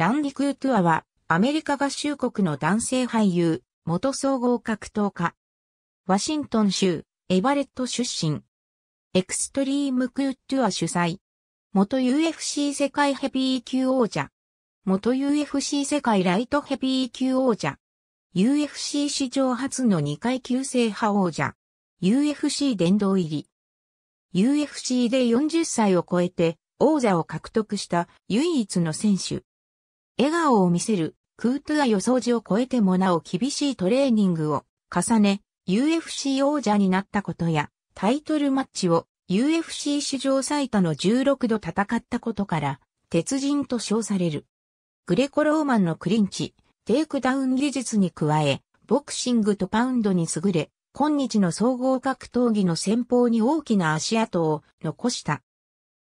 ランディ・クートゥアは、アメリカ合衆国の男性俳優、元総合格闘家。ワシントン州、エバレット出身。エクストリーム・クートゥア主催。元 UFC 世界ヘビー級王者。元 UFC 世界ライトヘビー級王者。UFC 史上初の2階級制覇王者。UFC 殿堂入り。UFC で40歳を超えて王座を獲得した唯一の選手。笑顔を見せる、クートア予想時を超えてもなお厳しいトレーニングを重ね、UFC 王者になったことや、タイトルマッチを UFC 史上最多の16度戦ったことから、鉄人と称される。グレコローマンのクリンチ、テイクダウン技術に加え、ボクシングとパウンドに優れ、今日の総合格闘技の先方に大きな足跡を残した。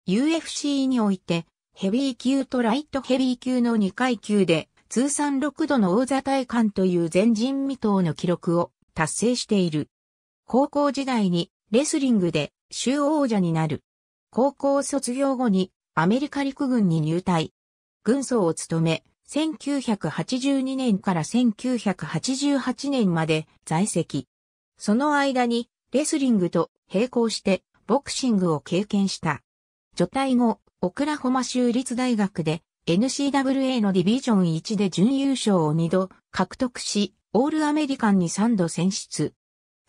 UFC においてヘビー級とライトヘビー級の2階級で、通算6度の王座体冠という前人未到の記録を達成している。高校時代にレスリングで州王者になる。高校卒業後にアメリカ陸軍に入隊。軍曹を務め、1982年から1988年まで在籍。その間にレスリングと並行してボクシングを経験した。除隊後、オクラホマ州立大学で NCAA のディビジョン1で準優勝を2度獲得し、オールアメリカンに3度選出。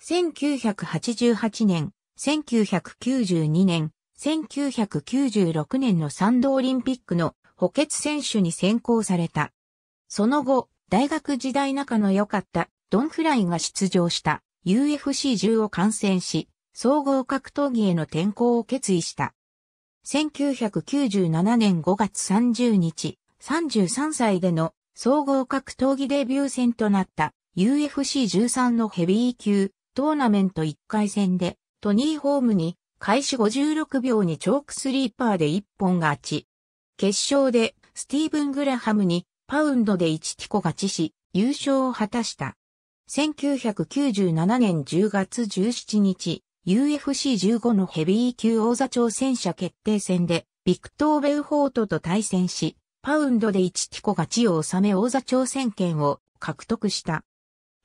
1988年、1992年、1996年の3度オリンピックの補欠選手に選考された。その後、大学時代仲の良かったドン・フライが出場した UFC10 を観戦し、総合格闘技への転向を決意した。1997年5月30日、33歳での総合格闘技デビュー戦となった UFC13 のヘビー級トーナメント1回戦でトニーホームに開始56秒にチョークスリーパーで1本勝ち。決勝でスティーブン・グラハムにパウンドで1ティコ勝ちし優勝を果たした。1997年10月17日、UFC15 のヘビー級王座挑戦者決定戦で、ビクトー・ベウホートと対戦し、パウンドで1ティコ勝ちを収め王座挑戦権を獲得した。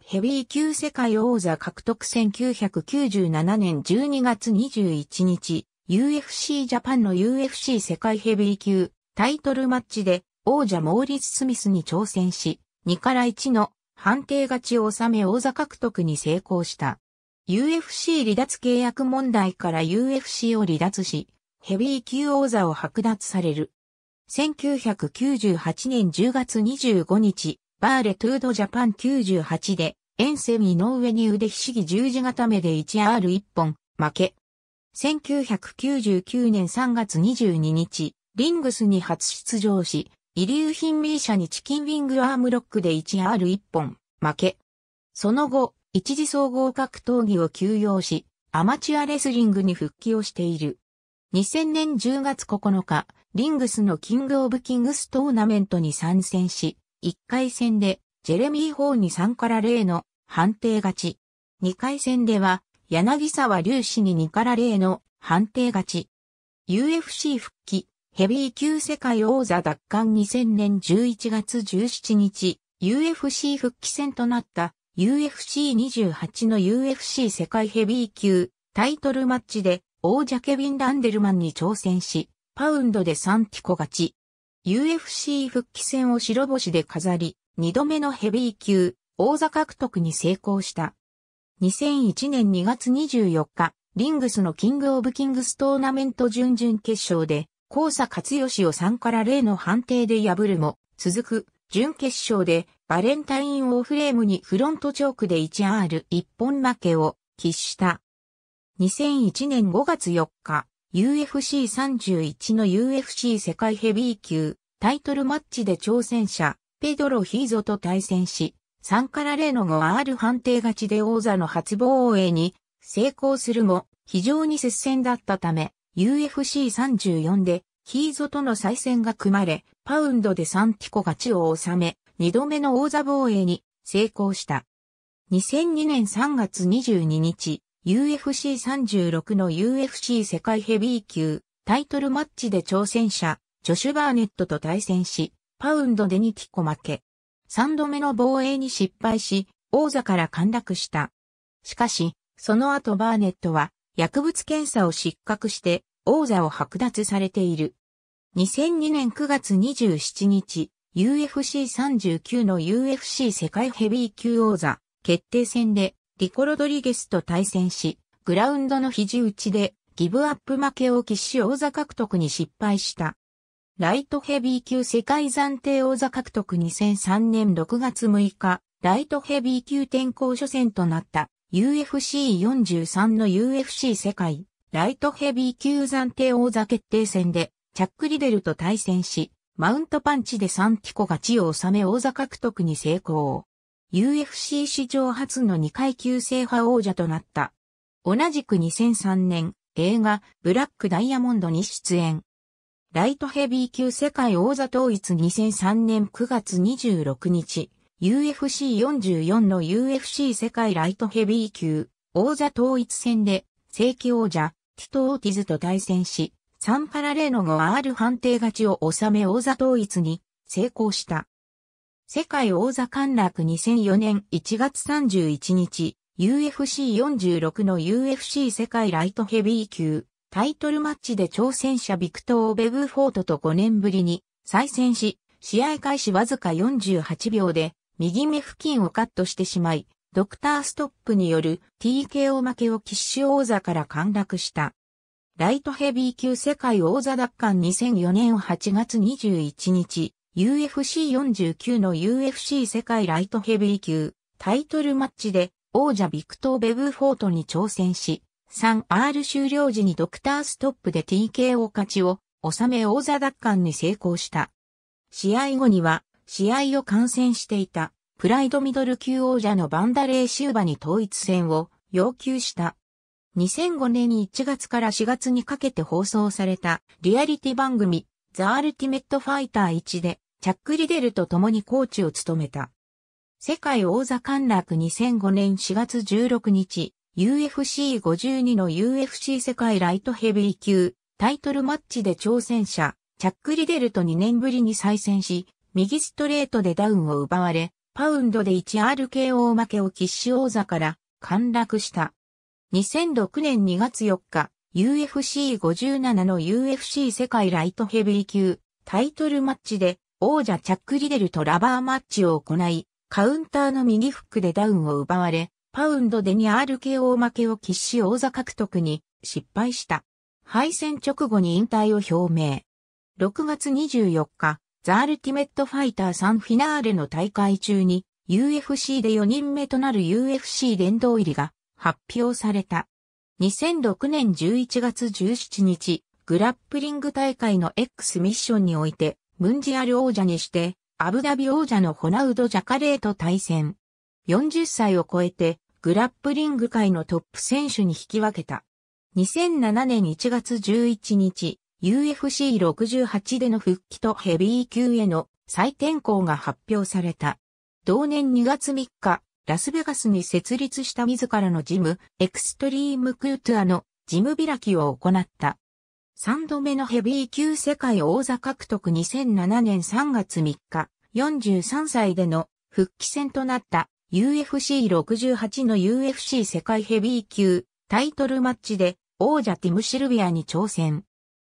ヘビー級世界王座獲得1997年12月21日、UFC ジャパンの UFC 世界ヘビー級タイトルマッチで王者モーリス・スミスに挑戦し、2から1の判定勝ちを収め王座獲得に成功した。UFC 離脱契約問題から UFC を離脱し、ヘビー級王座を剥奪される。1998年10月25日、バーレトゥードジャパン98で、遠征井上に腕ひしぎ十字固めで 1R1 本、負け。1999年3月22日、リングスに初出場し、遺留品ミーにチキンウィングアームロックで 1R1 本、負け。その後、一時総合格闘技を休養し、アマチュアレスリングに復帰をしている。2000年10月9日、リングスのキングオブキングストーナメントに参戦し、1回戦でジェレミー・ホーに3から0の判定勝ち。2回戦では柳沢隆氏に2から0の判定勝ち。UFC 復帰、ヘビー級世界王座奪還2000年11月17日、UFC 復帰戦となった UFC28 の UFC 世界ヘビー級タイトルマッチで王者ケビン・ランデルマンに挑戦し、パウンドでサンティコ勝ち。UFC 復帰戦を白星で飾り、2度目のヘビー級王座獲得に成功した。2001年2月24日、リングスのキングオブキングストーナメント準々決勝で、高佐勝義を3から0の判定で破るも、続く準決勝でバレンタインオーフレームにフロントチョークで 1R1 本負けを喫した。2001年5月4日、UFC31 の UFC 世界ヘビー級タイトルマッチで挑戦者ペドロ・ヒーゾと対戦し、3から0の 5R 判定勝ちで王座の初防衛に成功するも非常に接戦だったため UFC34 でヒーゾとの再戦が組まれ、パウンドでサンティコ勝ちを収め、二度目の王座防衛に成功した。2002年3月22日、UFC36 の UFC 世界ヘビー級タイトルマッチで挑戦者、ジョシュ・バーネットと対戦し、パウンドで2ティコ負け。3度目の防衛に失敗し、王座から陥落した。しかし、その後バーネットは薬物検査を失格して王座を剥奪されている。2002年9月27日、UFC39 の UFC 世界ヘビー級王座決定戦でリコ・ロドリゲスと対戦し、グラウンドの肘打ちでギブアップ負けを喫し王座獲得に失敗した。ライトヘビー級世界暫定王座獲得2003年6月6日、ライトヘビー級転向初戦となった UFC43 の UFC 世界ライトヘビー級暫定王座決定戦で、チャック・リデルと対戦し、マウントパンチでサンティコ勝ちを収め王座獲得に成功。UFC 史上初の2階級制覇王者となった。同じく2003年、映画、ブラックダイヤモンドに出演。ライトヘビー級世界王座統一2003年9月26日、UFC44 の UFC 世界ライトヘビー級王座統一戦で、正規王者、ティト・オーティズと対戦し、ンパラレーノ 5R 判定勝ちを収め王座統一に成功した。世界王座陥落2004年1月31日、UFC46 の UFC 世界ライトヘビー級タイトルマッチで挑戦者ビクトー・ベブフォートと5年ぶりに再戦し、試合開始わずか48秒で右目付近をカットしてしまい、ドクターストップによる TKO 負けを騎士王座から陥落した。ライトヘビー級世界王座奪還2004年8月21日、UFC49 の UFC 世界ライトヘビー級タイトルマッチで王者ビクトー・ベブーフォートに挑戦し、3R 終了時にドクターストップで TKO 勝ちを収め王座奪還に成功した。試合後には試合を観戦していたプライドミドル級王者のバンダレーシューバに統一戦を要求した。2005年に1月から4月にかけて放送されたリアリティ番組ザ・アルティメット・ファイター1でチャック・リデルと共にコーチを務めた。世界王座陥落2005年4月16日 UFC52 の UFC 世界ライトヘビー級タイトルマッチで挑戦者チャック・リデルと2年ぶりに再戦し右ストレートでダウンを奪われパウンドで 1RKO 負けを騎士王座から陥落した。2006年2月4日、UFC57 の UFC 世界ライトヘビー級タイトルマッチで王者チャック・リデルとラバーマッチを行い、カウンターの右フックでダウンを奪われ、パウンドで 2RKO 負けを喫し王座獲得に失敗した。敗戦直後に引退を表明。6月24日、ザ・アルティメット・ファイター3フィナーレの大会中に UFC で4人目となる UFC 殿堂入りが発表された。2006年11月17日、グラップリング大会の X ミッションにおいて、ムンジアル王者にして、アブダビ王者のホナウド・ジャカレーと対戦。40歳を超えて、グラップリング界のトップ選手に引き分けた。2007年1月11日、UFC68 での復帰とヘビー級への再転向が発表された。同年2月3日、ラスベガスに設立した自らのジム、エクストリームクートアのジム開きを行った。3度目のヘビー級世界王座獲得2007年3月3日、43歳での復帰戦となった UFC68 の UFC 世界ヘビー級タイトルマッチで王者ティム・シルビアに挑戦。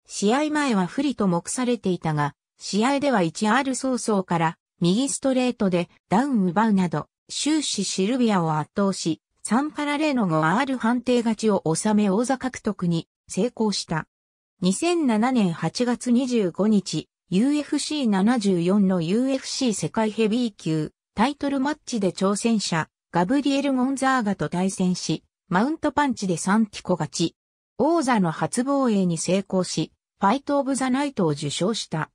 試合前は不利と目されていたが、試合では 1R 早々から右ストレートでダウン奪うなど、終始シルビアを圧倒し、3ラレーの 5R 判定勝ちを収め王座獲得に成功した。2007年8月25日、UFC74 の UFC 世界ヘビー級タイトルマッチで挑戦者ガブリエル・ゴンザーガと対戦し、マウントパンチでサンティコ勝ち、王座の初防衛に成功し、ファイト・オブ・ザ・ナイトを受賞した。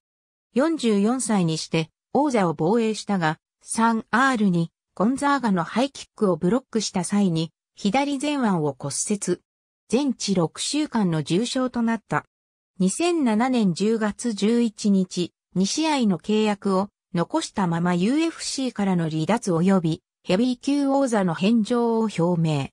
44歳にして王座を防衛したが、3R にゴンザーガのハイキックをブロックした際に、左前腕を骨折。全治6週間の重傷となった。2007年10月11日、2試合の契約を残したまま UFC からの離脱及びヘビー級王座の返上を表明。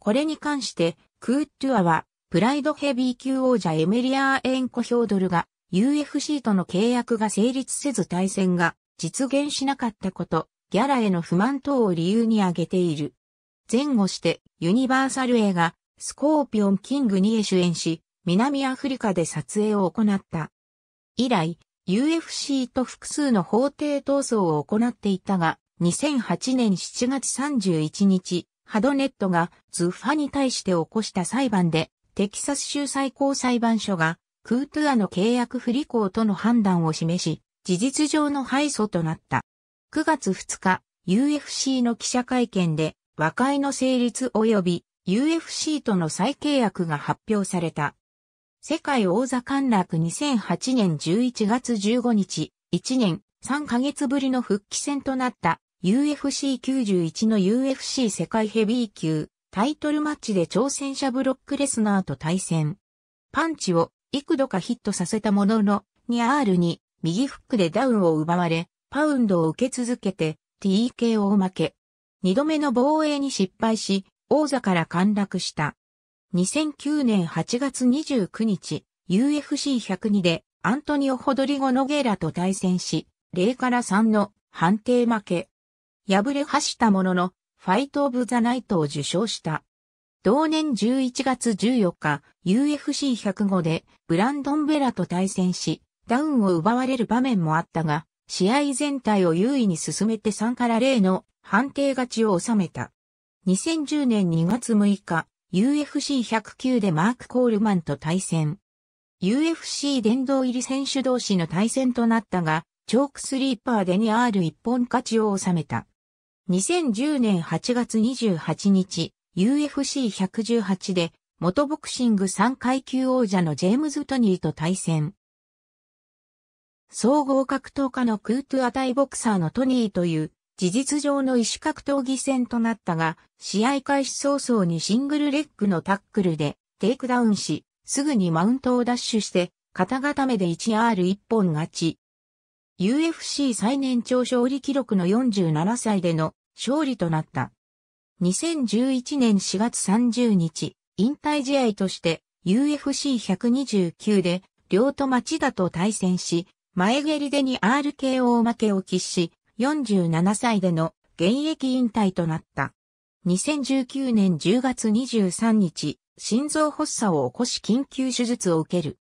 これに関して、クートゥアはプライドヘビー級王者エメリアーエンコ・ヒョードルが UFC との契約が成立せず対戦が実現しなかったこと、ギャラへの不満等を理由に挙げている。前後してユニバーサル映画スコーピオン・キングにへ主演し、南アフリカで撮影を行った。以来、UFC と複数の法廷闘争を行っていたが、2008年7月31日、ハドネットがズッファに対して起こした裁判でテキサス州最高裁判所が、クートゥアの契約不履行との判断を示し、事実上の敗訴となった。9月2日、UFC の記者会見で、和解の成立及び UFC との再契約が発表された。世界王座陥落2008年11月15日、1年3ヶ月ぶりの復帰戦となった UFC91 の UFC 世界ヘビー級タイトルマッチで挑戦者ブロックレスナーと対戦。パンチを幾度かヒットさせたものの、ニールに右フックでダウンを奪われ、パウンドを受け続けて TKO 負け。二度目の防衛に失敗し、王座から陥落した。2009年8月29日、UFC102 でアントニオ・ホドリゴ・ノゲーラと対戦し、0から3の判定負け。敗れ走ったものの、ファイト・オブ・ザ・ナイトを受賞した。同年11月14日、UFC105 でブランドン・ベラと対戦し、ダウンを奪われる場面もあったが、試合全体を優位に進めて3から0の判定勝ちを収めた。2010年2月6日、UFC109 でマーク・コールマンと対戦。UFC 殿堂入り選手同士の対戦となったが、チョークスリーパーで 2R 一本勝ちを収めた。2010年8月28日、UFC118 で、元ボクシング3階級王者のジェームズ・トニーと対戦。総合格闘家のクートゥアイボクサーのトニーという、事実上の意思格闘技戦となったが、試合開始早々にシングルレッグのタックルで、テイクダウンし、すぐにマウントをダッシュして、肩固めで 1R1 本勝ち。UFC 最年長勝利記録の47歳での勝利となった。2011年4月30日、引退試合として UFC129 で両都町田と対戦し、前蹴りでに RKO 負けを喫し、47歳での現役引退となった。2019年10月23日、心臓発作を起こし緊急手術を受ける。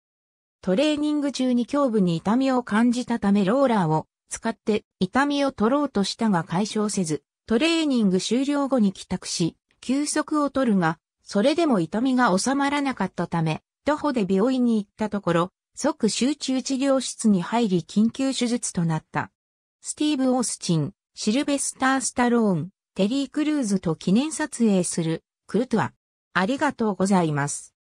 トレーニング中に胸部に痛みを感じたためローラーを使って痛みを取ろうとしたが解消せず、トレーニング終了後に帰宅し、休息を取るが、それでも痛みが収まらなかったため、徒歩で病院に行ったところ、即集中治療室に入り緊急手術となった。スティーブ・オースチン、シルベスター・スタローン、テリー・クルーズと記念撮影する、クルトゥア。ありがとうございます。